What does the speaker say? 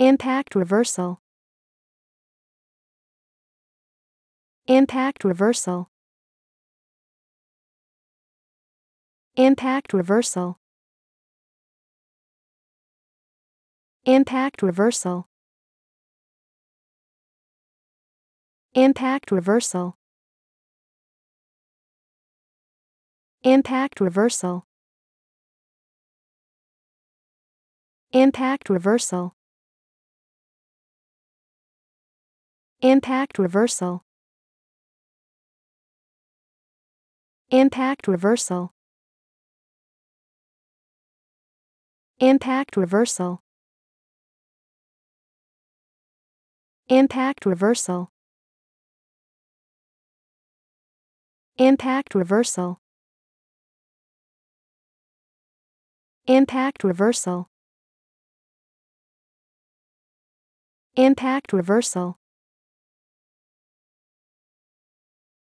Impact reversal. Impact reversal. Impact reversal. Impact reversal. Impact reversal. Impact reversal. Impact reversal. Impact reversal. Impact reversal. Impact reversal. Impact reversal. Impact reversal. Impact reversal. Impact reversal.